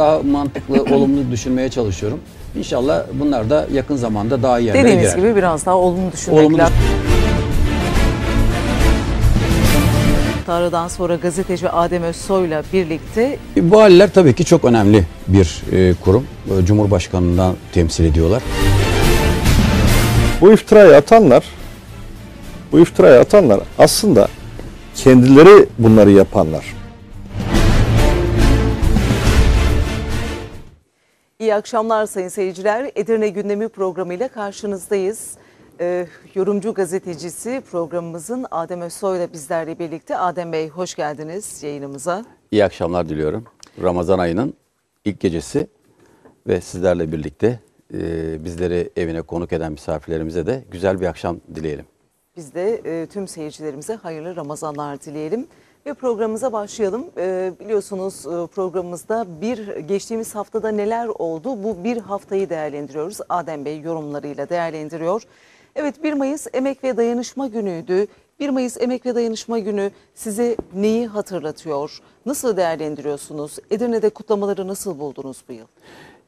daha mantıklı, olumlu düşünmeye çalışıyorum. İnşallah bunlar da yakın zamanda daha iyi yerlere Dediğimiz girer. gibi biraz daha olumlu düşünmek olumlu... lazım. Tarladan sonra gazeteci Adem Özsoy'la birlikte. Bu haller tabii ki çok önemli bir e, kurum. E, Cumhurbaşkanından temsil ediyorlar. Bu iftirayı atanlar, bu iftirayı atanlar aslında kendileri bunları yapanlar. İyi akşamlar sayın seyirciler. Edirne Gündemi programıyla karşınızdayız. Ee, yorumcu gazetecisi programımızın Adem Özsoy'la bizlerle birlikte. Adem Bey hoş geldiniz yayınımıza. İyi akşamlar diliyorum. Ramazan ayının ilk gecesi ve sizlerle birlikte e, bizleri evine konuk eden misafirlerimize de güzel bir akşam dileyelim. Biz de e, tüm seyircilerimize hayırlı Ramazanlar dileyelim. Ve programımıza başlayalım. Ee, biliyorsunuz e, programımızda bir geçtiğimiz haftada neler oldu bu bir haftayı değerlendiriyoruz. Adem Bey yorumlarıyla değerlendiriyor. Evet 1 Mayıs Emek ve Dayanışma Günü'ydü. 1 Mayıs Emek ve Dayanışma Günü sizi neyi hatırlatıyor? Nasıl değerlendiriyorsunuz? Edirne'de kutlamaları nasıl buldunuz bu yıl?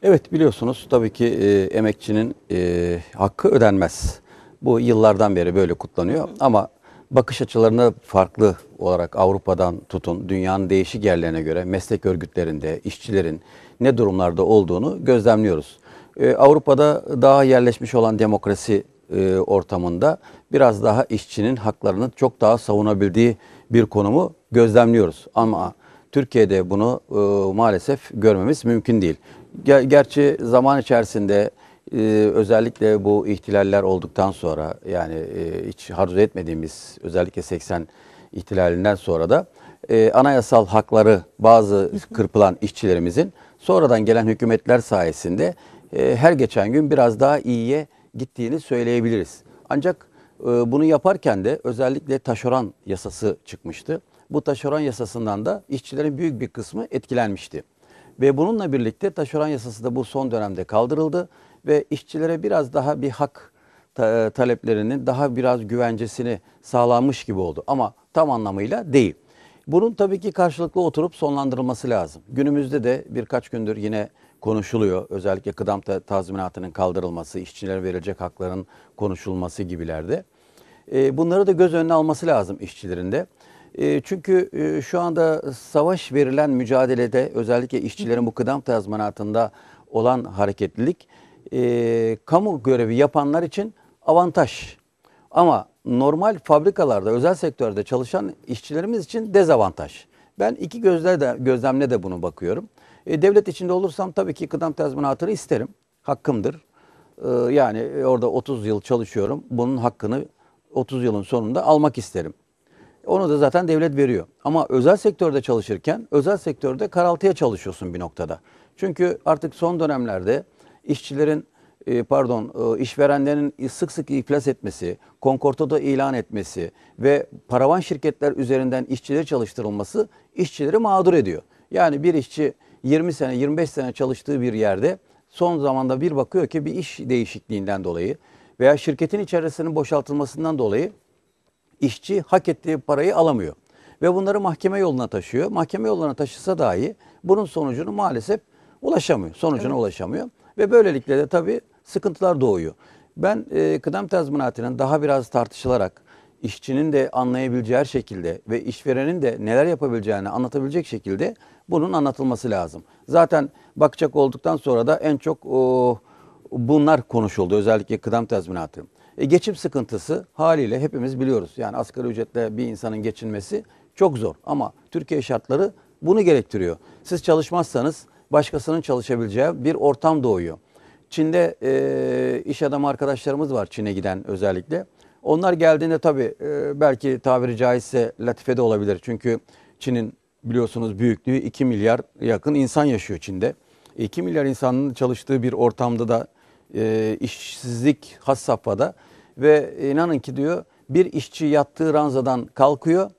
Evet biliyorsunuz tabii ki e, emekçinin e, hakkı ödenmez. Bu yıllardan beri böyle kutlanıyor hı hı. ama bakış açılarını farklı olarak Avrupa'dan tutun dünyanın değişik yerlerine göre meslek örgütlerinde işçilerin ne durumlarda olduğunu gözlemliyoruz. Ee, Avrupa'da daha yerleşmiş olan demokrasi e, ortamında biraz daha işçinin haklarını çok daha savunabildiği bir konumu gözlemliyoruz. Ama Türkiye'de bunu e, maalesef görmemiz mümkün değil. gerçi zaman içerisinde ee, özellikle bu ihtilaller olduktan sonra yani e, hiç harcı etmediğimiz özellikle 80 ihtilalinden sonra da e, anayasal hakları bazı kırpılan işçilerimizin sonradan gelen hükümetler sayesinde e, her geçen gün biraz daha iyiye gittiğini söyleyebiliriz. Ancak e, bunu yaparken de özellikle taşeron yasası çıkmıştı. Bu taşeron yasasından da işçilerin büyük bir kısmı etkilenmişti. Ve bununla birlikte taşeron yasası da bu son dönemde kaldırıldı ve işçilere biraz daha bir hak e, taleplerinin daha biraz güvencesini sağlanmış gibi oldu. Ama tam anlamıyla değil. Bunun tabii ki karşılıklı oturup sonlandırılması lazım. Günümüzde de birkaç gündür yine konuşuluyor. Özellikle kıdem tazminatının kaldırılması, işçilere verilecek hakların konuşulması gibilerde. Bunları da göz önüne alması lazım işçilerin de. E, çünkü e, şu anda savaş verilen mücadelede özellikle işçilerin bu kıdem tazminatında olan hareketlilik e, kamu görevi yapanlar için avantaj. Ama normal fabrikalarda, özel sektörde çalışan işçilerimiz için dezavantaj. Ben iki gözle de, gözlemle de bunu bakıyorum. E, devlet içinde olursam tabii ki kıdem tazminatını isterim. Hakkımdır. E, yani orada 30 yıl çalışıyorum. Bunun hakkını 30 yılın sonunda almak isterim. Onu da zaten devlet veriyor. Ama özel sektörde çalışırken özel sektörde karaltıya çalışıyorsun bir noktada. Çünkü artık son dönemlerde işçilerin e, pardon e, işverenlerin sık sık iflas etmesi, konkortoda ilan etmesi ve paravan şirketler üzerinden işçileri çalıştırılması işçileri mağdur ediyor. Yani bir işçi 20 sene 25 sene çalıştığı bir yerde son zamanda bir bakıyor ki bir iş değişikliğinden dolayı veya şirketin içerisinin boşaltılmasından dolayı işçi hak ettiği parayı alamıyor. Ve bunları mahkeme yoluna taşıyor. Mahkeme yoluna taşısa dahi bunun sonucunu maalesef ulaşamıyor. Sonucuna evet. ulaşamıyor. Ve böylelikle de tabii sıkıntılar doğuyor. Ben e, kıdem tazminatının daha biraz tartışılarak işçinin de anlayabileceği her şekilde ve işverenin de neler yapabileceğini anlatabilecek şekilde bunun anlatılması lazım. Zaten bakacak olduktan sonra da en çok o, bunlar konuşuldu özellikle kıdem tazminatı. E, geçim sıkıntısı haliyle hepimiz biliyoruz. Yani asgari ücretle bir insanın geçinmesi çok zor ama Türkiye şartları bunu gerektiriyor. Siz çalışmazsanız başkasının çalışabileceği bir ortam doğuyor. Çin'de e, iş adamı arkadaşlarımız var Çin'e giden özellikle. Onlar geldiğinde tabii e, belki tabiri caizse latife de olabilir. Çünkü Çin'in biliyorsunuz büyüklüğü 2 milyar yakın insan yaşıyor Çin'de. 2 milyar insanın çalıştığı bir ortamda da e, işsizlik has safhada ve inanın ki diyor bir işçi yattığı ranzadan kalkıyor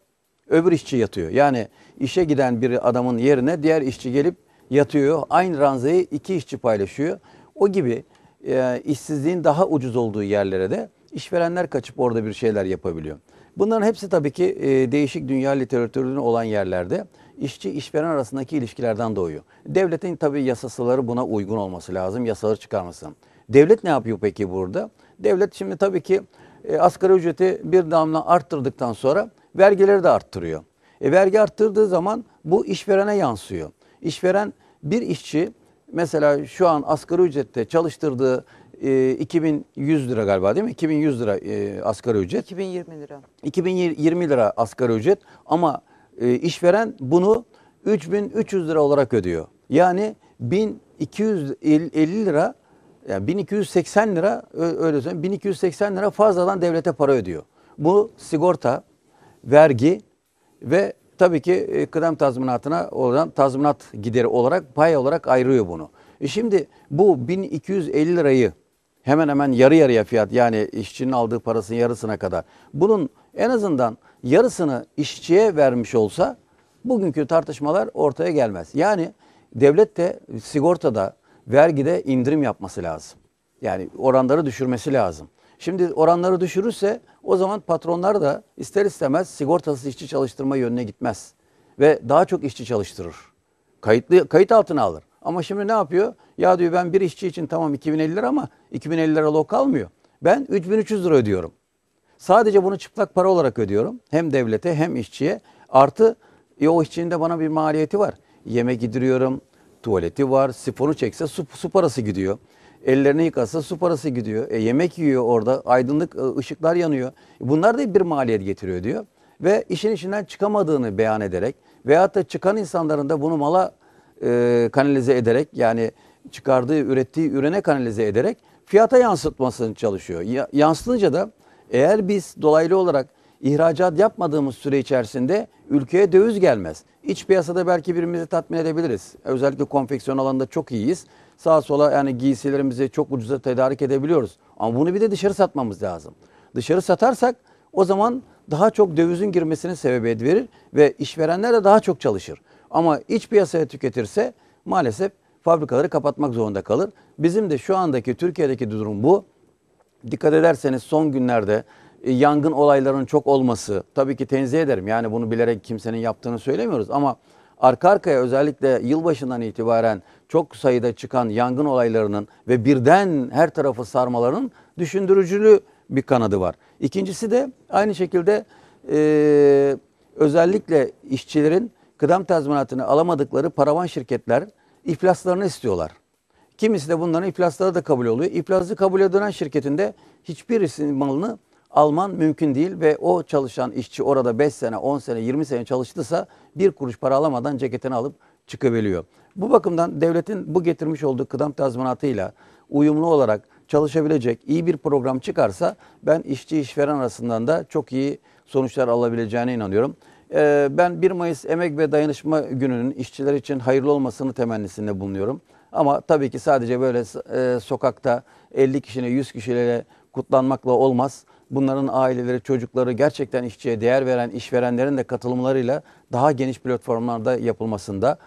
öbür işçi yatıyor. Yani işe giden bir adamın yerine diğer işçi gelip yatıyor. Aynı ranzayı iki işçi paylaşıyor. O gibi e, işsizliğin daha ucuz olduğu yerlere de işverenler kaçıp orada bir şeyler yapabiliyor. Bunların hepsi tabii ki e, değişik dünya literatürünün olan yerlerde işçi işveren arasındaki ilişkilerden doğuyor. Devletin tabii yasasaları buna uygun olması lazım, yasaları çıkarmasın Devlet ne yapıyor peki burada? Devlet şimdi tabii ki e, asgari ücreti bir damla arttırdıktan sonra vergileri de arttırıyor. E, vergi arttırdığı zaman bu işverene yansıyor. İşveren bir işçi mesela şu an asgari ücrette çalıştırdığı e, 2100 lira galiba değil mi? 2100 lira e, asgari ücret. 2020 lira. 2020 lira asgari ücret ama e, işveren bunu 3300 lira olarak ödüyor. Yani 1250 lira yani 1280 lira öyle söyleyeyim 1280 lira fazladan devlete para ödüyor. Bu sigorta, vergi ve tabii ki e, kıdem tazminatına olan tazminat gideri olarak pay olarak ayırıyor bunu. E şimdi bu 1250 lirayı hemen hemen yarı yarıya fiyat yani işçinin aldığı parasının yarısına kadar. Bunun en azından yarısını işçiye vermiş olsa bugünkü tartışmalar ortaya gelmez. Yani devlet de sigortada, vergide indirim yapması lazım. Yani oranları düşürmesi lazım. Şimdi oranları düşürürse o zaman patronlar da ister istemez sigortası işçi çalıştırma yönüne gitmez. Ve daha çok işçi çalıştırır. Kayıtlı, kayıt altına alır. Ama şimdi ne yapıyor? Ya diyor ben bir işçi için tamam 2050 lira ama 2050 lira lok almıyor. Ben 3300 lira ödüyorum. Sadece bunu çıplak para olarak ödüyorum. Hem devlete hem işçiye. Artı e, o işçinin de bana bir maliyeti var. Yeme gidiriyorum, tuvaleti var, sifonu çekse su, su parası gidiyor. Ellerini yıkasa su parası gidiyor. E, yemek yiyor orada. Aydınlık e, ışıklar yanıyor. E, bunlar da bir maliyet getiriyor diyor. Ve işin içinden çıkamadığını beyan ederek veyahut da çıkan insanların da bunu mala e, kanalize ederek yani çıkardığı, ürettiği ürüne kanalize ederek fiyata yansıtmasını çalışıyor. Ya, yansıtınca da eğer biz dolaylı olarak ihracat yapmadığımız süre içerisinde ülkeye döviz gelmez. İç piyasada belki birimizi tatmin edebiliriz. Özellikle konfeksiyon alanında çok iyiyiz. Sağa sola yani giysilerimizi çok ucuza tedarik edebiliyoruz. Ama bunu bir de dışarı satmamız lazım. Dışarı satarsak o zaman daha çok dövizin girmesine sebebiyet verir ve işverenler de daha çok çalışır. Ama iç piyasaya tüketirse maalesef fabrikaları kapatmak zorunda kalır. Bizim de şu andaki Türkiye'deki durum bu. Dikkat ederseniz son günlerde e, yangın olaylarının çok olması tabii ki tenzih ederim. Yani bunu bilerek kimsenin yaptığını söylemiyoruz ama arka arkaya özellikle yılbaşından itibaren çok sayıda çıkan yangın olaylarının ve birden her tarafı sarmaların düşündürücülü bir kanadı var. İkincisi de aynı şekilde e, özellikle işçilerin kıdem tazminatını alamadıkları paravan şirketler iflaslarını istiyorlar. Kimisi de bunların iflasları da kabul oluyor. İflaslı kabul edilen şirketinde hiçbir malını alman mümkün değil ve o çalışan işçi orada 5 sene, 10 sene, 20 sene çalıştıysa bir kuruş para alamadan ceketini alıp çıkabiliyor. Bu bakımdan devletin bu getirmiş olduğu kıdem tazminatıyla uyumlu olarak çalışabilecek iyi bir program çıkarsa ben işçi işveren arasından da çok iyi sonuçlar alabileceğine inanıyorum. Ee, ben 1 Mayıs Emek ve Dayanışma Günü'nün işçiler için hayırlı olmasını temennisinde bulunuyorum. Ama tabii ki sadece böyle e, sokakta 50 kişiyle 100 kişiyle kutlanmakla olmaz bunların aileleri, çocukları gerçekten işçiye değer veren işverenlerin de katılımlarıyla daha geniş platformlarda yapılmasında,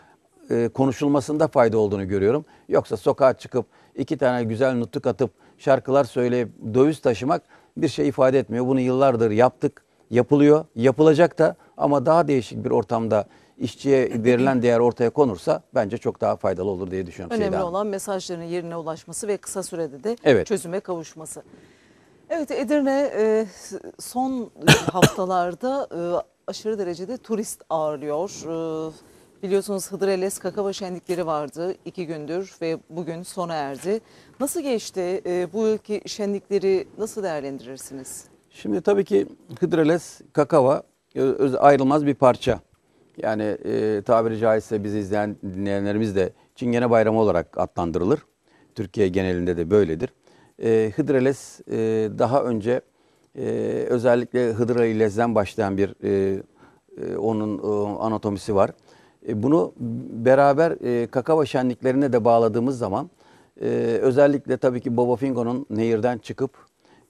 e, konuşulmasında fayda olduğunu görüyorum. Yoksa sokağa çıkıp iki tane güzel nutuk atıp şarkılar söyleyip döviz taşımak bir şey ifade etmiyor. Bunu yıllardır yaptık, yapılıyor, yapılacak da ama daha değişik bir ortamda işçiye verilen değer ortaya konursa bence çok daha faydalı olur diye düşünüyorum. Önemli Seyda olan mesajların yerine ulaşması ve kısa sürede de evet. çözüme kavuşması. Evet Edirne e, son haftalarda e, aşırı derecede turist ağırlıyor. E, biliyorsunuz Hıdrellez Kakava Şenlikleri vardı iki gündür ve bugün sona erdi. Nasıl geçti? bu yılki şenlikleri nasıl değerlendirirsiniz? Şimdi tabii ki Hıdrellez Kakava öz, ayrılmaz bir parça. Yani tabiri caizse bizi izleyen dinleyenlerimiz de Çingene Bayramı olarak adlandırılır. Türkiye genelinde de böyledir e, ee, hidrelez e, daha önce e, özellikle hidrelezden başlayan bir e, e, onun e, anatomisi var. E, bunu beraber e, kakava şenliklerine de bağladığımız zaman e, özellikle tabii ki Baba Fingo'nun nehirden çıkıp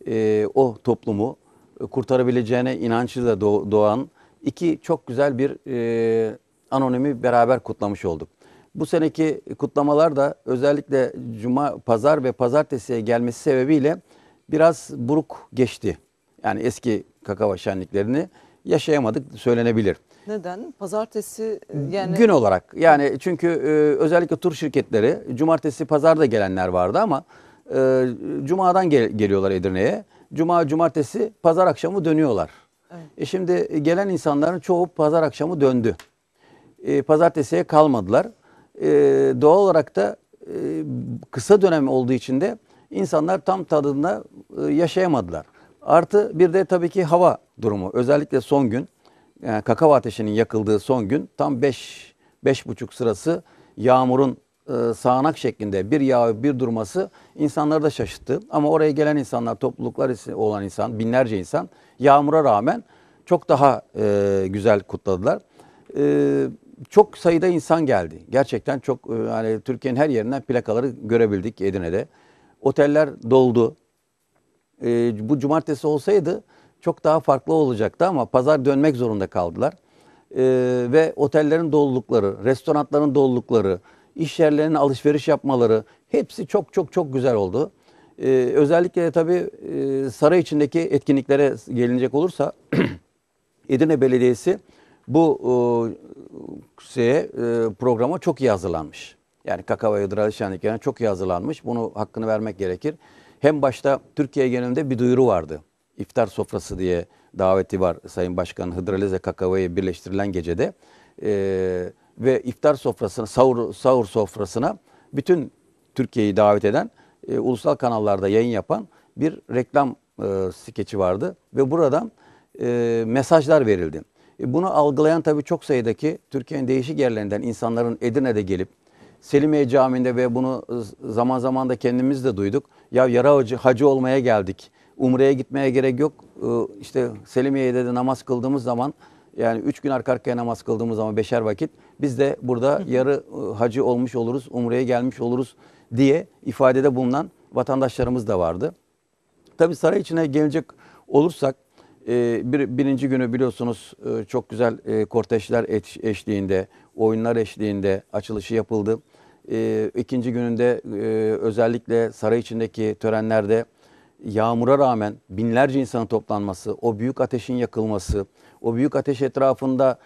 e, o toplumu e, kurtarabileceğine inançlı da doğan iki çok güzel bir e, anonimi beraber kutlamış olduk. Bu seneki kutlamalar da özellikle cuma, pazar ve pazartesiye gelmesi sebebiyle biraz buruk geçti. Yani eski kakava şenliklerini yaşayamadık söylenebilir. Neden? Pazartesi e, yani... Gün olarak yani çünkü e, özellikle tur şirketleri cumartesi pazarda gelenler vardı ama e, cumadan gel geliyorlar Edirne'ye. Cuma, cumartesi, pazar akşamı dönüyorlar. Evet. E şimdi gelen insanların çoğu pazar akşamı döndü. E, pazartesiye kalmadılar e, doğal olarak da e, kısa dönem olduğu için de insanlar tam tadında e, yaşayamadılar. Artı bir de tabii ki hava durumu. Özellikle son gün yani e, kakao ateşinin yakıldığı son gün tam 5 buçuk sırası yağmurun e, sağanak şeklinde bir yağ bir durması insanları da şaşırttı. Ama oraya gelen insanlar, topluluklar olan insan, binlerce insan yağmura rağmen çok daha e, güzel kutladılar. E, çok sayıda insan geldi. Gerçekten çok e, yani Türkiye'nin her yerinden plakaları görebildik Edirne'de. Oteller doldu. E, bu cumartesi olsaydı çok daha farklı olacaktı ama pazar dönmek zorunda kaldılar. E, ve otellerin dolulukları, restoranların dolulukları, iş yerlerinin alışveriş yapmaları hepsi çok çok çok güzel oldu. E, özellikle de tabii e, saray içindeki etkinliklere gelinecek olursa Edirne Belediyesi bu e, şeye, e, programa çok iyi hazırlanmış. Yani kakava hidrolü şenliklerine çok iyi hazırlanmış. Bunu hakkını vermek gerekir. Hem başta Türkiye genelinde bir duyuru vardı. İftar sofrası diye daveti var Sayın Başkan Hıdralize Kakava'yı birleştirilen gecede. E, ve iftar sofrasına, sahur, sahur sofrasına bütün Türkiye'yi davet eden, e, ulusal kanallarda yayın yapan bir reklam e, skeçi vardı. Ve buradan e, mesajlar verildi. E, bunu algılayan tabii çok sayıdaki Türkiye'nin değişik yerlerinden insanların Edirne'de gelip Selimiye Camii'nde ve bunu e, zaman zaman da kendimiz de duyduk. Ya yara hacı, hacı olmaya geldik. Umre'ye gitmeye gerek yok. E, işte Selimiye'de de namaz kıldığımız zaman yani üç gün arka arkaya namaz kıldığımız zaman beşer vakit biz de burada yarı hacı olmuş oluruz, umreye gelmiş oluruz diye ifadede bulunan vatandaşlarımız da vardı. Tabii saray içine gelecek olursak e, bir, birinci günü biliyorsunuz e, çok güzel e, kortejler eşliğinde, oyunlar eşliğinde açılışı yapıldı. E, ikinci gününde e, özellikle saray içindeki törenlerde yağmura rağmen binlerce insanın toplanması, o büyük ateşin yakılması, o büyük ateş etrafında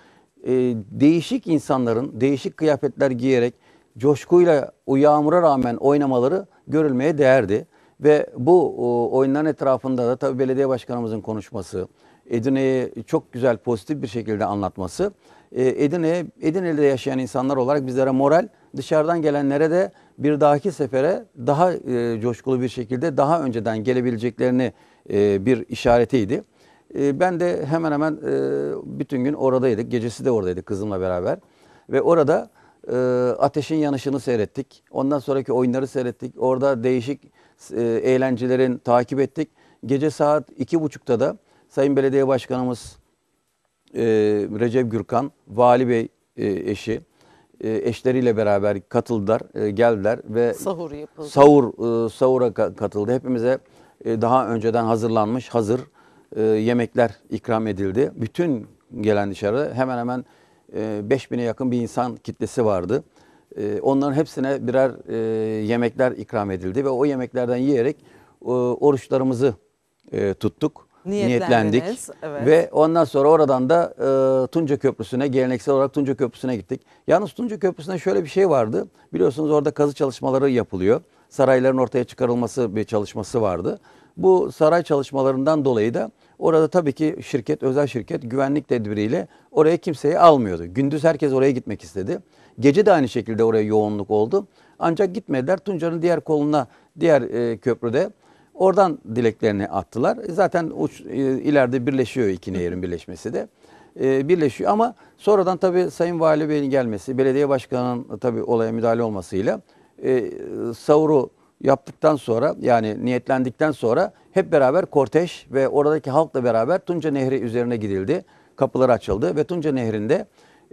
e, değişik insanların değişik kıyafetler giyerek coşkuyla o yağmura rağmen oynamaları görülmeye değerdi. Ve bu oyunların etrafında da tabii belediye başkanımızın konuşması, Edirne'yi çok güzel pozitif bir şekilde anlatması, e, Edirne, Edirne'de yaşayan insanlar olarak bizlere moral, dışarıdan gelenlere de bir dahaki sefere daha e, coşkulu bir şekilde daha önceden gelebileceklerini e, bir işaretiydi. Ben de hemen hemen bütün gün oradaydık. Gecesi de oradaydık kızımla beraber. Ve orada ateşin yanışını seyrettik. Ondan sonraki oyunları seyrettik. Orada değişik e, eğlencelerin takip ettik. Gece saat iki buçukta da Sayın Belediye Başkanımız e, Recep Gürkan, Vali Bey e, eşi, e, eşleriyle beraber katıldılar, e, geldiler ve sahur yapıldı. Sahur e, sahura katıldı. Hepimize e, daha önceden hazırlanmış hazır e, yemekler ikram edildi. Bütün gelen dışarı hemen hemen e, 5000'e yakın bir insan kitlesi vardı. Ee, onların hepsine birer e, yemekler ikram edildi ve o yemeklerden yiyerek e, oruçlarımızı e, tuttuk. Niyetlendik evet. ve ondan sonra oradan da e, Tunca Köprüsü'ne geleneksel olarak Tunca Köprüsü'ne gittik. Yalnız Tunca Köprüsü'nde şöyle bir şey vardı. Biliyorsunuz orada kazı çalışmaları yapılıyor. Sarayların ortaya çıkarılması bir çalışması vardı. Bu saray çalışmalarından dolayı da orada tabii ki şirket, özel şirket güvenlik tedbiriyle oraya kimseyi almıyordu. Gündüz herkes oraya gitmek istedi. Gece de aynı şekilde oraya yoğunluk oldu. Ancak gitmediler. Tunca'nın diğer koluna, diğer e, köprüde oradan dileklerini attılar. E, zaten uç, e, ileride birleşiyor iki nehirin birleşmesi de. E, birleşiyor ama sonradan tabii Sayın Vali Bey'in gelmesi, belediye başkanının tabii olaya müdahale olmasıyla e, savuru yaptıktan sonra yani niyetlendikten sonra hep beraber korteş ve oradaki halkla beraber Tunca Nehri üzerine gidildi. Kapılar açıldı ve Tunca Nehri'nde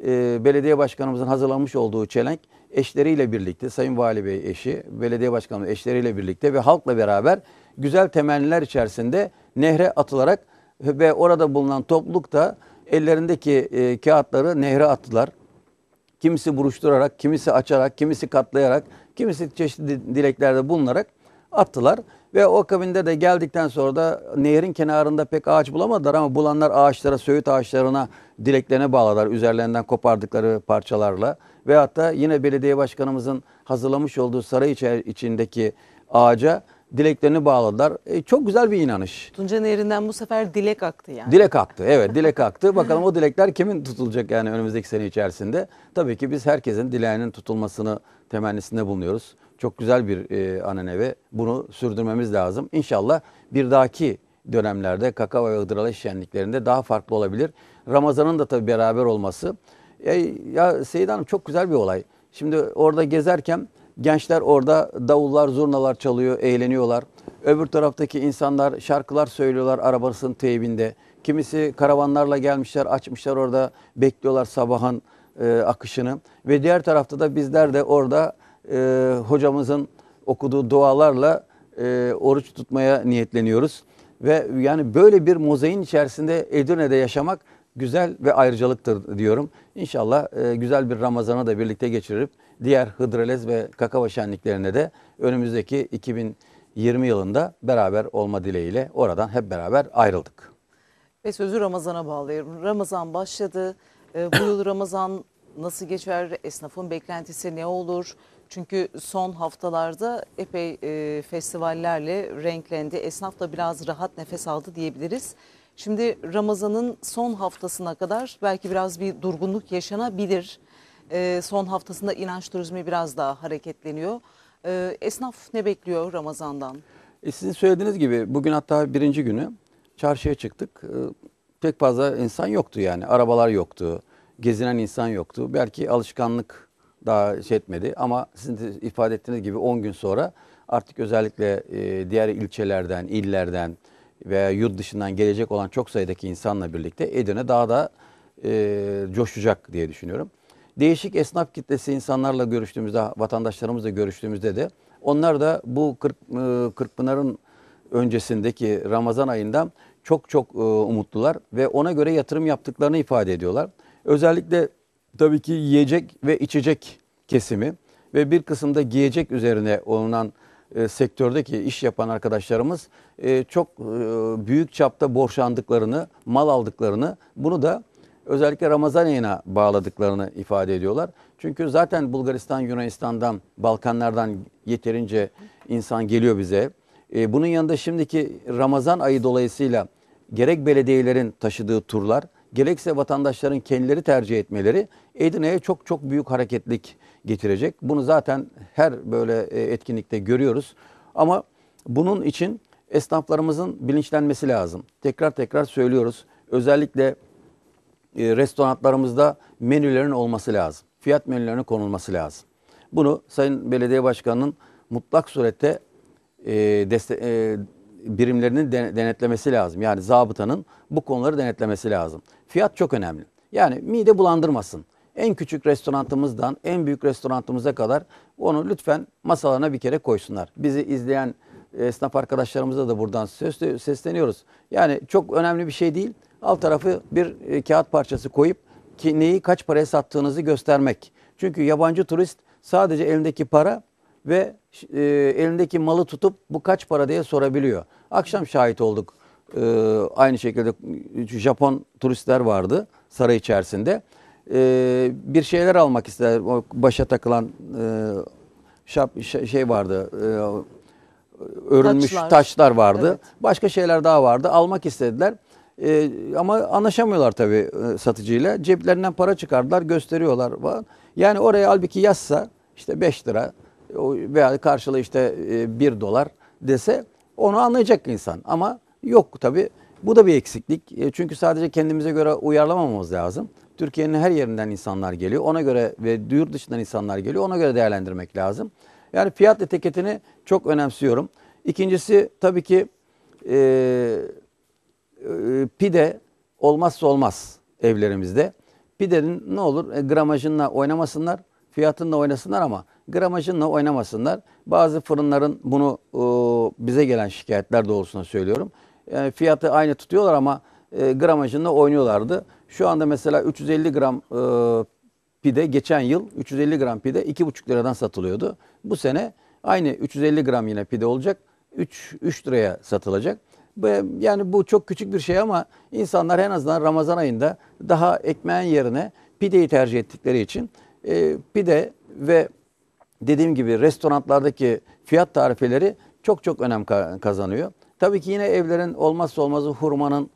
e, belediye başkanımızın hazırlanmış olduğu çelenk eşleriyle birlikte, Sayın Vali Bey eşi, belediye başkanımız eşleriyle birlikte ve halkla beraber güzel temenniler içerisinde nehre atılarak ve orada bulunan topluluk da ellerindeki e, kağıtları nehre attılar. Kimisi buruşturarak, kimisi açarak, kimisi katlayarak, kimisi çeşitli dileklerde bulunarak attılar. Ve o kabinde de geldikten sonra da nehrin kenarında pek ağaç bulamadılar ama bulanlar ağaçlara, söğüt ağaçlarına dileklerine bağladılar. Üzerlerinden kopardıkları parçalarla. Ve hatta yine belediye başkanımızın hazırlamış olduğu saray içindeki ağaca dileklerini bağladılar. E, çok güzel bir inanış. Tunca Nehri'nden bu sefer dilek aktı yani. Dilek aktı evet dilek aktı. Bakalım o dilekler kimin tutulacak yani önümüzdeki sene içerisinde. Tabii ki biz herkesin dileğinin tutulmasını temennisinde bulunuyoruz. Çok güzel bir e, ananevi. Bunu sürdürmemiz lazım. İnşallah bir dahaki dönemlerde kakao ve ıdırala şenliklerinde daha farklı olabilir. Ramazan'ın da tabii beraber olması. Ya, e, ya Seyit Hanım çok güzel bir olay. Şimdi orada gezerken gençler orada davullar, zurnalar çalıyor, eğleniyorlar. Öbür taraftaki insanlar şarkılar söylüyorlar arabasının teybinde. Kimisi karavanlarla gelmişler, açmışlar orada bekliyorlar sabahın e, akışını. Ve diğer tarafta da bizler de orada e, hocamızın okuduğu dualarla e, oruç tutmaya niyetleniyoruz. Ve yani böyle bir mozeyin içerisinde Edirne'de yaşamak güzel ve ayrıcalıktır diyorum. İnşallah e, güzel bir Ramazana da birlikte geçirip diğer Hıdrelez ve Kakava şenliklerine de önümüzdeki 2020 yılında beraber olma dileğiyle oradan hep beraber ayrıldık. Ve sözü Ramazan'a bağlıyorum. Ramazan başladı. E, bu yıl Ramazan nasıl geçer? Esnafın beklentisi ne olur? Çünkü son haftalarda epey e, festivallerle renklendi. Esnaf da biraz rahat nefes aldı diyebiliriz. Şimdi Ramazan'ın son haftasına kadar belki biraz bir durgunluk yaşanabilir. E, son haftasında inanç turizmi biraz daha hareketleniyor. E, esnaf ne bekliyor Ramazan'dan? E sizin söylediğiniz gibi bugün hatta birinci günü çarşıya çıktık. E, pek fazla insan yoktu yani. Arabalar yoktu, gezinen insan yoktu. Belki alışkanlık daha şey etmedi ama sizin de ifade ettiğiniz gibi 10 gün sonra artık özellikle e, diğer ilçelerden, illerden veya yurt dışından gelecek olan çok sayıdaki insanla birlikte Edirne daha da e, coşacak diye düşünüyorum. Değişik esnaf kitlesi insanlarla görüştüğümüzde, vatandaşlarımızla görüştüğümüzde de onlar da bu 40 e, Kırkpınar'ın öncesindeki Ramazan ayında çok çok e, umutlular ve ona göre yatırım yaptıklarını ifade ediyorlar. Özellikle tabii ki yiyecek ve içecek kesimi ve bir kısımda giyecek üzerine olunan e, sektördeki iş yapan arkadaşlarımız e, çok e, büyük çapta borçlandıklarını, mal aldıklarını, bunu da özellikle Ramazan ayına bağladıklarını ifade ediyorlar. Çünkü zaten Bulgaristan, Yunanistan'dan, Balkanlardan yeterince insan geliyor bize. E, bunun yanında şimdiki Ramazan ayı dolayısıyla gerek belediyelerin taşıdığı turlar, gerekse vatandaşların kendileri tercih etmeleri Edirne'ye çok çok büyük hareketlik getirecek. Bunu zaten her böyle e, etkinlikte görüyoruz. Ama bunun için esnaflarımızın bilinçlenmesi lazım. Tekrar tekrar söylüyoruz. Özellikle e, restoranlarımızda menülerin olması lazım. Fiyat menülerinin konulması lazım. Bunu Sayın Belediye Başkanı'nın mutlak surette e, deste, e, birimlerinin denetlemesi lazım. Yani zabıtanın bu konuları denetlemesi lazım. Fiyat çok önemli. Yani mide bulandırmasın. En küçük restoranımızdan en büyük restoranımıza kadar onu lütfen masalarına bir kere koysunlar. Bizi izleyen e, esnaf arkadaşlarımıza da buradan söz, sesleniyoruz. Yani çok önemli bir şey değil. Alt tarafı bir e, kağıt parçası koyup ki neyi kaç paraya sattığınızı göstermek. Çünkü yabancı turist sadece elindeki para ve e, elindeki malı tutup bu kaç para diye sorabiliyor. Akşam şahit olduk. E, aynı şekilde Japon turistler vardı saray içerisinde. E, bir şeyler almak ister. O başa takılan e, şap, şey vardı. E, örülmüş taşlar, taşlar vardı. Evet. Başka şeyler daha vardı. Almak istediler. E, ama anlaşamıyorlar tabii e, satıcıyla. Ceplerinden para çıkardılar, gösteriyorlar Yani oraya halbuki yazsa işte 5 lira veya karşılığı işte 1 e, dolar dese onu anlayacak insan. Ama yok tabii. Bu da bir eksiklik. E, çünkü sadece kendimize göre uyarlamamamız lazım. Türkiye'nin her yerinden insanlar geliyor. Ona göre ve yurt dışından insanlar geliyor. Ona göre değerlendirmek lazım. Yani fiyat etiketini çok önemsiyorum. İkincisi tabii ki e, e, pide olmazsa olmaz evlerimizde. Pidenin ne olur e, gramajınla oynamasınlar, fiyatınla oynasınlar ama gramajınla oynamasınlar. Bazı fırınların bunu e, bize gelen şikayetler doğrusuna söylüyorum. Yani fiyatı aynı tutuyorlar ama e, gramajında oynuyorlardı. Şu anda mesela 350 gram e, pide geçen yıl 350 gram pide 2,5 liradan satılıyordu. Bu sene aynı 350 gram yine pide olacak. 3, 3 liraya satılacak. Yani bu çok küçük bir şey ama insanlar en azından Ramazan ayında daha ekmeğin yerine pideyi tercih ettikleri için e, pide ve dediğim gibi restoranlardaki fiyat tarifeleri çok çok önem kazanıyor. Tabii ki yine evlerin olmazsa olmazı hurmanın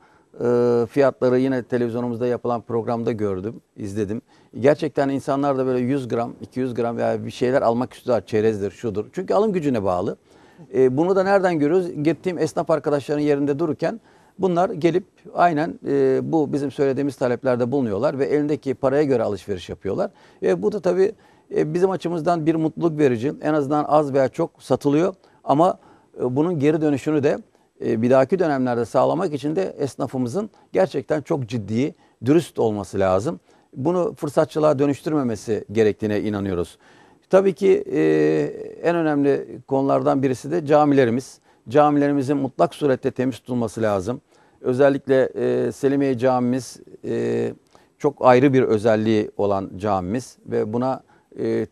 e, fiyatları yine televizyonumuzda yapılan programda gördüm, izledim. Gerçekten insanlar da böyle 100 gram, 200 gram veya bir şeyler almak istiyorlar. Çerezdir, şudur. Çünkü alım gücüne bağlı. E, bunu da nereden görüyoruz? Gittiğim esnaf arkadaşların yerinde dururken bunlar gelip aynen e, bu bizim söylediğimiz taleplerde bulunuyorlar ve elindeki paraya göre alışveriş yapıyorlar. Ve bu da tabii e, bizim açımızdan bir mutluluk verici. En azından az veya çok satılıyor ama e, bunun geri dönüşünü de ee, bir dahaki dönemlerde sağlamak için de esnafımızın gerçekten çok ciddi, dürüst olması lazım. Bunu fırsatçılığa dönüştürmemesi gerektiğine inanıyoruz. Tabii ki e, en önemli konulardan birisi de camilerimiz. Camilerimizin mutlak surette temiz tutulması lazım. Özellikle e, Selimiye Camimiz e, çok ayrı bir özelliği olan camimiz ve buna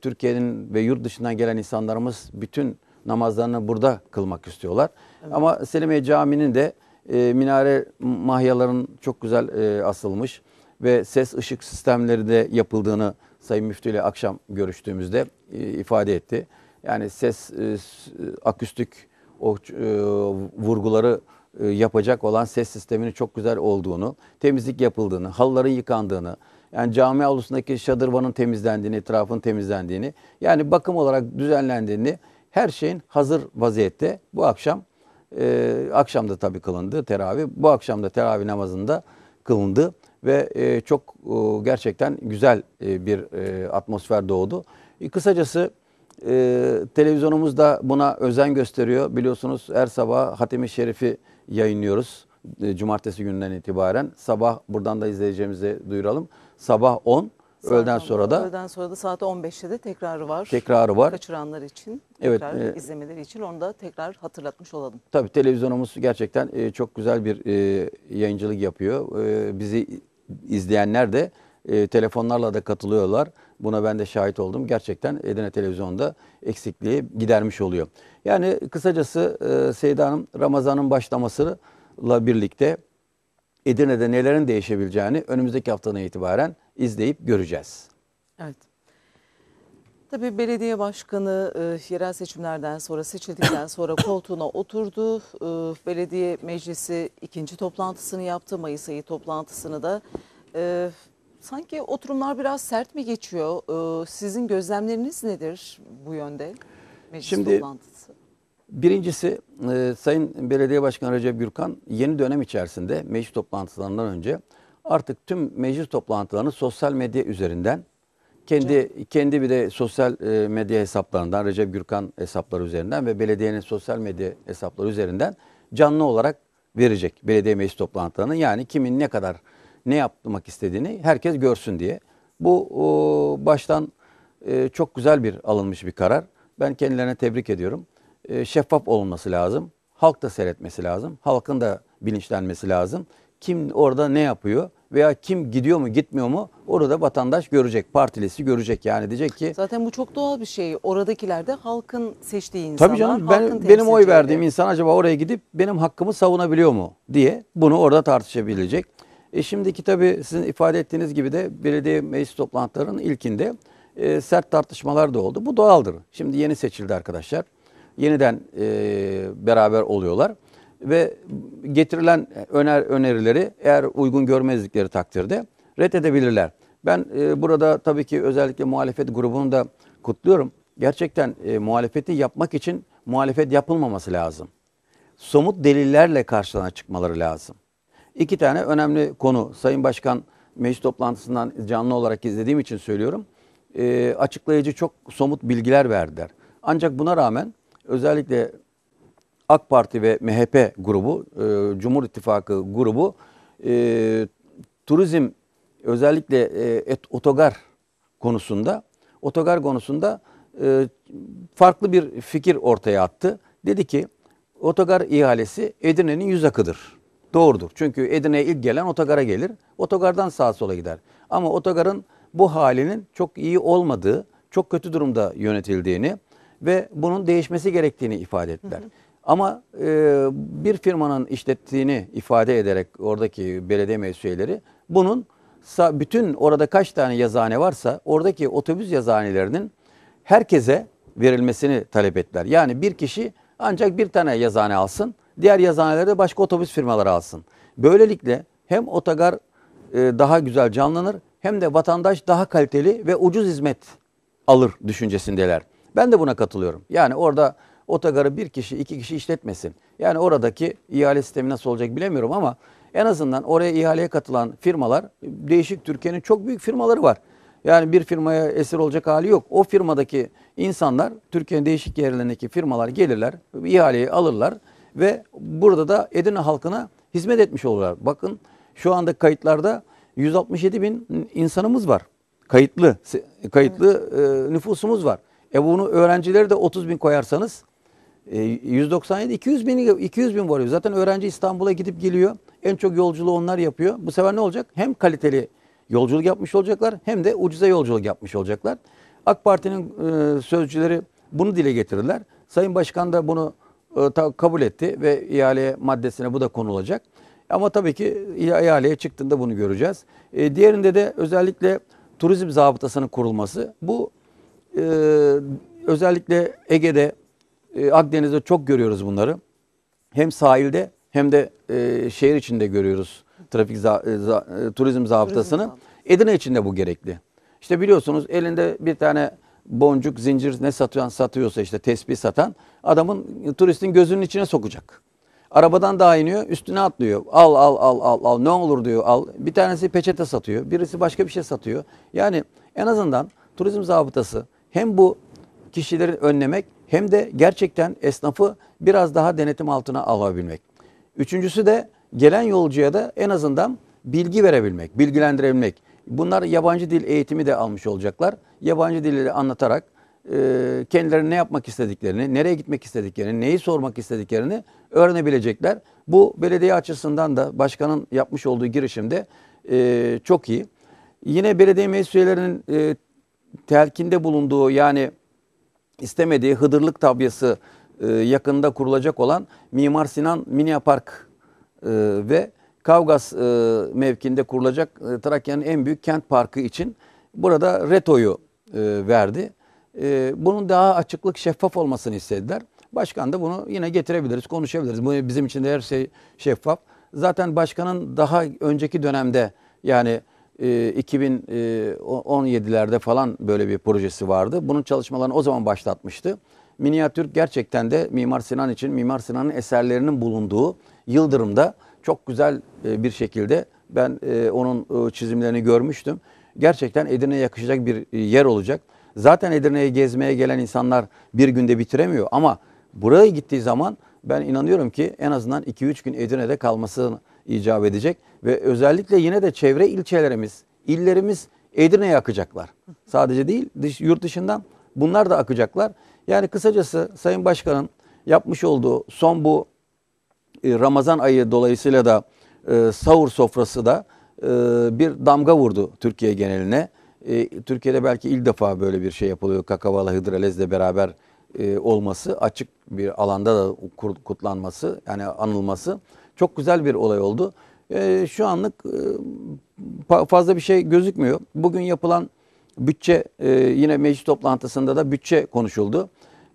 Türkiye'nin ve yurt dışından gelen insanlarımız bütün namazlarını burada kılmak istiyorlar. Evet. Ama Selimiye Camii'nin de e, minare mahyaların çok güzel e, asılmış ve ses ışık sistemleri de yapıldığını Sayın Müftü ile akşam görüştüğümüzde e, ifade etti. Yani ses e, aküstik o e, vurguları e, yapacak olan ses sisteminin çok güzel olduğunu, temizlik yapıldığını, halıların yıkandığını, yani cami avlusundaki şadırvanın temizlendiğini, etrafın temizlendiğini, yani bakım olarak düzenlendiğini, her şeyin hazır vaziyette bu akşam e, akşam da tabii kılındı teravih. Bu akşam da teravih namazında kılındı ve e, çok e, gerçekten güzel e, bir e, atmosfer doğdu. E, kısacası e, televizyonumuz da buna özen gösteriyor. Biliyorsunuz her sabah Hatemi Şerif'i yayınlıyoruz. E, cumartesi gününden itibaren sabah buradan da izleyeceğimizi duyuralım. Sabah 10 Zaten öğleden sonra da. Öğleden sonra da saat 15'te de tekrarı var. Tekrarı var. Kaçıranlar için, tekrar evet, e, izlemeleri için onu da tekrar hatırlatmış olalım. Tabii televizyonumuz gerçekten e, çok güzel bir e, yayıncılık yapıyor. E, bizi izleyenler de e, telefonlarla da katılıyorlar. Buna ben de şahit oldum. Gerçekten Edirne televizyonda eksikliği gidermiş oluyor. Yani kısacası e, Seyda Hanım Ramazan'ın başlamasıyla birlikte Edirne'de nelerin değişebileceğini önümüzdeki haftanın itibaren izleyip göreceğiz. Evet. Tabii belediye başkanı e, yerel seçimlerden sonra seçildikten sonra koltuğuna oturdu. E, belediye meclisi ikinci toplantısını yaptı. Mayıs ayı toplantısını da. E, sanki oturumlar biraz sert mi geçiyor? E, sizin gözlemleriniz nedir bu yönde meclis Şimdi, toplantısı? Birincisi e, Sayın Belediye Başkanı Recep Gürkan yeni dönem içerisinde meclis toplantılarından önce artık tüm meclis toplantılarını sosyal medya üzerinden kendi kendi bir de sosyal e, medya hesaplarından Recep Gürkan hesapları üzerinden ve belediyenin sosyal medya hesapları üzerinden canlı olarak verecek belediye meclis toplantılarını. Yani kimin ne kadar ne yapmak istediğini herkes görsün diye. Bu baştan e, çok güzel bir alınmış bir karar. Ben kendilerine tebrik ediyorum. E, şeffaf olması lazım. Halk da seyretmesi lazım. Halkın da bilinçlenmesi lazım. Kim orada ne yapıyor veya kim gidiyor mu gitmiyor mu orada vatandaş görecek. Partilisi görecek yani diyecek ki. Zaten bu çok doğal bir şey. Oradakiler de halkın seçtiği insanlar. Tabii canım ben, benim oy verdiğim insan acaba oraya gidip benim hakkımı savunabiliyor mu diye bunu orada tartışabilecek. E şimdiki tabii sizin ifade ettiğiniz gibi de belediye meclis toplantılarının ilkinde e, sert tartışmalar da oldu. Bu doğaldır. Şimdi yeni seçildi arkadaşlar yeniden e, beraber oluyorlar. Ve getirilen öner önerileri eğer uygun görmezlikleri takdirde reddedebilirler. Ben e, burada tabii ki özellikle muhalefet grubunu da kutluyorum. Gerçekten e, muhalefeti yapmak için muhalefet yapılmaması lazım. Somut delillerle karşılığına çıkmaları lazım. İki tane önemli konu. Sayın Başkan meclis toplantısından canlı olarak izlediğim için söylüyorum. E, açıklayıcı çok somut bilgiler verdiler. Ancak buna rağmen özellikle AK Parti ve MHP grubu, e, Cumhur İttifakı grubu e, turizm özellikle e, et, otogar konusunda otogar konusunda e, farklı bir fikir ortaya attı. Dedi ki otogar ihalesi Edirne'nin yüz akıdır. Doğrudur. Çünkü Edirne'ye ilk gelen otogara gelir. Otogardan sağa sola gider. Ama otogarın bu halinin çok iyi olmadığı, çok kötü durumda yönetildiğini, ve bunun değişmesi gerektiğini ifade ettiler. Hı hı. Ama e, bir firmanın işlettiğini ifade ederek oradaki belediye meclis bunun bütün orada kaç tane yazıhane varsa oradaki otobüs yazıhanelerinin herkese verilmesini talep ettiler. Yani bir kişi ancak bir tane yazıhane alsın, diğer yazıhanelerde başka otobüs firmaları alsın. Böylelikle hem otogar e, daha güzel canlanır hem de vatandaş daha kaliteli ve ucuz hizmet alır düşüncesindeler. Ben de buna katılıyorum. Yani orada otogarı bir kişi, iki kişi işletmesin. Yani oradaki ihale sistemi nasıl olacak bilemiyorum ama en azından oraya ihaleye katılan firmalar değişik Türkiye'nin çok büyük firmaları var. Yani bir firmaya esir olacak hali yok. O firmadaki insanlar Türkiye'nin değişik yerlerindeki firmalar gelirler, ihaleyi alırlar ve burada da Edirne halkına hizmet etmiş olurlar. Bakın şu anda kayıtlarda 167 bin insanımız var. Kayıtlı, kayıtlı evet. e, nüfusumuz var. E bunu öğrencileri de 30 bin koyarsanız e, 197 200 bin 200 bin varıyor. Zaten öğrenci İstanbul'a gidip geliyor. En çok yolculuğu onlar yapıyor. Bu sefer ne olacak? Hem kaliteli yolculuk yapmış olacaklar hem de ucuza yolculuk yapmış olacaklar. AK Parti'nin e, sözcüleri bunu dile getirirler. Sayın Başkan da bunu e, kabul etti ve ihale maddesine bu da konulacak. Ama tabii ki ihaleye çıktığında bunu göreceğiz. E, diğerinde de özellikle turizm zabıtasının kurulması. Bu e, özellikle Ege'de, e, Akdeniz'de çok görüyoruz bunları. Hem sahilde hem de e, şehir içinde görüyoruz trafik za, e, za, e, turizm zaaftasını. Turizm Edirne için de bu gerekli. İşte biliyorsunuz elinde bir tane boncuk, zincir ne satan satıyorsa işte tesbih satan adamın turistin gözünün içine sokacak. Arabadan daha iniyor, üstüne atlıyor. Al al al al al ne olur diyor al. Bir tanesi peçete satıyor, birisi başka bir şey satıyor. Yani en azından turizm zabıtası hem bu kişileri önlemek hem de gerçekten esnafı biraz daha denetim altına alabilmek. Üçüncüsü de gelen yolcuya da en azından bilgi verebilmek, bilgilendirebilmek. Bunlar yabancı dil eğitimi de almış olacaklar. Yabancı dilleri anlatarak e, kendilerine ne yapmak istediklerini, nereye gitmek istediklerini, neyi sormak istediklerini öğrenebilecekler. Bu belediye açısından da başkanın yapmış olduğu girişimde e, çok iyi. Yine belediye meclis üyelerinin e, telkinde bulunduğu yani istemediği Hıdırlık tabyası e, yakında kurulacak olan Mimar Sinan Minya Park e, ve Kavgas e, mevkinde kurulacak e, Trakya'nın en büyük kent parkı için burada retoyu e, verdi. E, bunun daha açıklık, şeffaf olmasını istediler. Başkan da bunu yine getirebiliriz, konuşabiliriz. Bu bizim için de her şey şeffaf. Zaten başkanın daha önceki dönemde yani ee, e, 2017'lerde falan böyle bir projesi vardı. Bunun çalışmalarını o zaman başlatmıştı. Miniatür gerçekten de Mimar Sinan için Mimar Sinan'ın eserlerinin bulunduğu Yıldırım'da çok güzel e, bir şekilde ben e, onun e, çizimlerini görmüştüm. Gerçekten Edirne'ye yakışacak bir yer olacak. Zaten Edirne'yi gezmeye gelen insanlar bir günde bitiremiyor ama buraya gittiği zaman ben inanıyorum ki en azından 2-3 gün Edirne'de kalmasını icap edecek ve özellikle yine de çevre ilçelerimiz, illerimiz Edirne'ye akacaklar. Sadece değil dış, yurt dışından bunlar da akacaklar. Yani kısacası Sayın Başkan'ın yapmış olduğu son bu e, Ramazan ayı dolayısıyla da e, sahur sofrası da e, bir damga vurdu Türkiye geneline. E, Türkiye'de belki ilk defa böyle bir şey yapılıyor. Kakavala Hıdrelez'le beraber e, olması, açık bir alanda da kutlanması, yani anılması çok güzel bir olay oldu. E, şu anlık e, fazla bir şey gözükmüyor. Bugün yapılan bütçe e, yine meclis toplantısında da bütçe konuşuldu.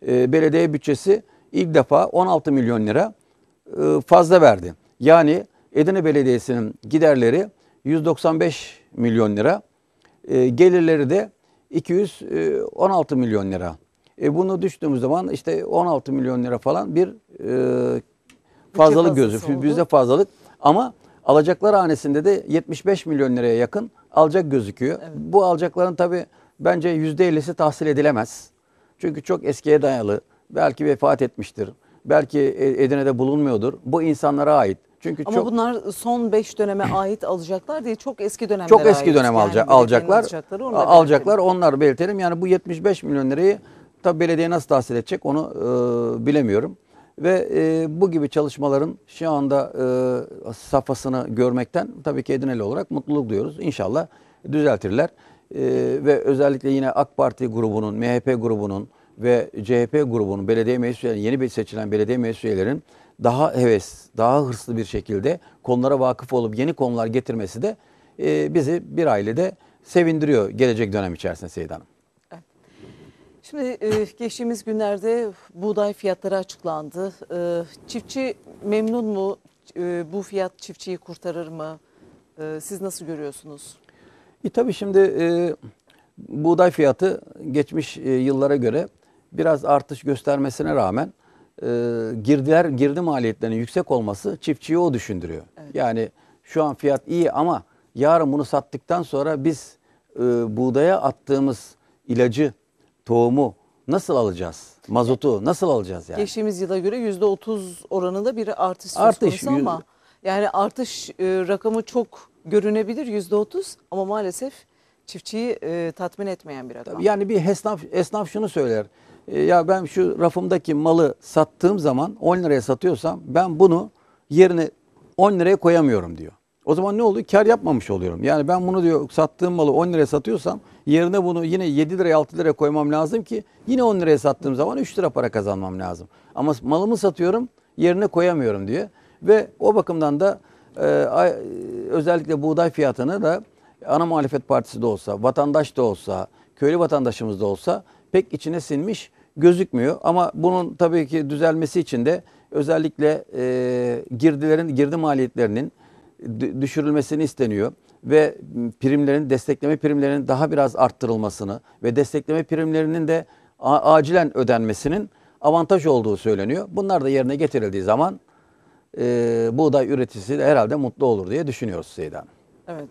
E, belediye bütçesi ilk defa 16 milyon lira e, fazla verdi. Yani Edirne Belediyesi'nin giderleri 195 milyon lira. E, gelirleri de 216 e, milyon lira. E, bunu düştüğümüz zaman işte 16 milyon lira falan bir e, fazlalık gözü. Bizde fazlalık ama alacaklar hanesinde de 75 milyon liraya yakın alacak gözüküyor. Evet. Bu alacakların tabi bence %50'si tahsil edilemez. Çünkü çok eskiye dayalı. Belki vefat etmiştir. Belki e, Edirne'de bulunmuyordur. Bu insanlara ait. Çünkü Ama çok, bunlar son 5 döneme ait alacaklar diye çok eski dönemlere Çok eski dönem alacak, yani alacaklar. Alacaklar, onlar alacaklar onlar belirtelim. Yani bu 75 milyon lirayı tabi belediye nasıl tahsil edecek onu e, bilemiyorum. Ve e, bu gibi çalışmaların şu anda e, safhasını görmekten tabii ki Edirneli olarak mutluluk duyuyoruz. İnşallah düzeltirler. E, ve özellikle yine AK Parti grubunun, MHP grubunun ve CHP grubunun belediye meclis üyeleri, yeni seçilen belediye meclis üyelerinin daha heves, daha hırslı bir şekilde konulara vakıf olup yeni konular getirmesi de e, bizi bir ailede sevindiriyor gelecek dönem içerisinde Seyit Hanım. Şimdi e, geçtiğimiz günlerde buğday fiyatları açıklandı. E, çiftçi memnun mu? E, bu fiyat çiftçiyi kurtarır mı? Siz nasıl görüyorsunuz? E, tabii şimdi e, buğday fiyatı geçmiş yıllara göre biraz artış göstermesine rağmen e, girdiler girdi maliyetlerinin yüksek olması çiftçiyi o düşündürüyor. Evet. Yani şu an fiyat iyi ama yarın bunu sattıktan sonra biz e, buğdaya attığımız ilacı tohumu nasıl alacağız? Mazotu nasıl alacağız yani? Geçtiğimiz yıla göre yüzde otuz oranında bir artış söz artış, konusu ama yani artış e, rakamı çok görünebilir yüzde otuz ama maalesef çiftçiyi e, tatmin etmeyen bir rakam. Tabii yani bir esnaf esnaf şunu söyler. E, ya ben şu rafımdaki malı sattığım zaman 10 liraya satıyorsam ben bunu yerine 10 liraya koyamıyorum diyor. O zaman ne oluyor? Kar yapmamış oluyorum. Yani ben bunu diyor sattığım malı 10 liraya satıyorsam yerine bunu yine 7 liraya 6 liraya koymam lazım ki yine 10 liraya sattığım zaman 3 lira para kazanmam lazım. Ama malımı satıyorum yerine koyamıyorum diye. Ve o bakımdan da e, özellikle buğday fiyatını da ana muhalefet partisi de olsa, vatandaş da olsa, köylü vatandaşımız da olsa pek içine sinmiş gözükmüyor. Ama bunun tabii ki düzelmesi için de özellikle e, girdilerin, girdi maliyetlerinin düşürülmesini isteniyor ve primlerin destekleme primlerinin daha biraz arttırılmasını ve destekleme primlerinin de acilen ödenmesinin avantaj olduğu söyleniyor. Bunlar da yerine getirildiği zaman e, buğday üreticisi de herhalde mutlu olur diye düşünüyoruz Seyda Evet.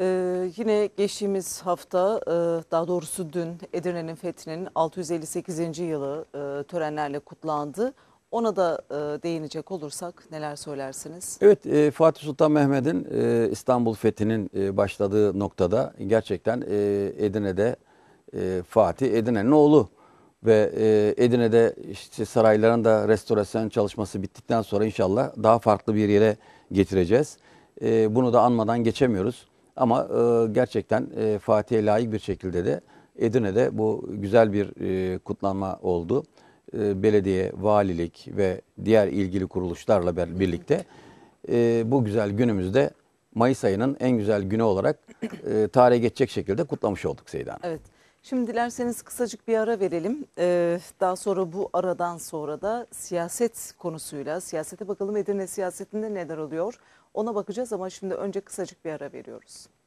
Ee, yine geçtiğimiz hafta e, daha doğrusu dün Edirne'nin fethinin 658. yılı e, törenlerle kutlandı. Ona da e, değinecek olursak neler söylersiniz? Evet e, Fatih Sultan Mehmet'in e, İstanbul fethinin e, başladığı noktada gerçekten e, Edirne'de e, Fatih Edirne'nin oğlu ve e, Edirne'de işte sarayların da restorasyon çalışması bittikten sonra inşallah daha farklı bir yere getireceğiz. E, bunu da anmadan geçemiyoruz ama e, gerçekten e, Fatih'e layık bir şekilde de Edirne'de bu güzel bir e, kutlanma oldu. E, belediye, valilik ve diğer ilgili kuruluşlarla birlikte e, bu güzel günümüzde Mayıs ayının en güzel günü olarak e, tarihe geçecek şekilde kutlamış olduk Seyda Hanım. Evet. Şimdi dilerseniz kısacık bir ara verelim. E, daha sonra bu aradan sonra da siyaset konusuyla, siyasete bakalım Edirne siyasetinde neler oluyor ona bakacağız ama şimdi önce kısacık bir ara veriyoruz.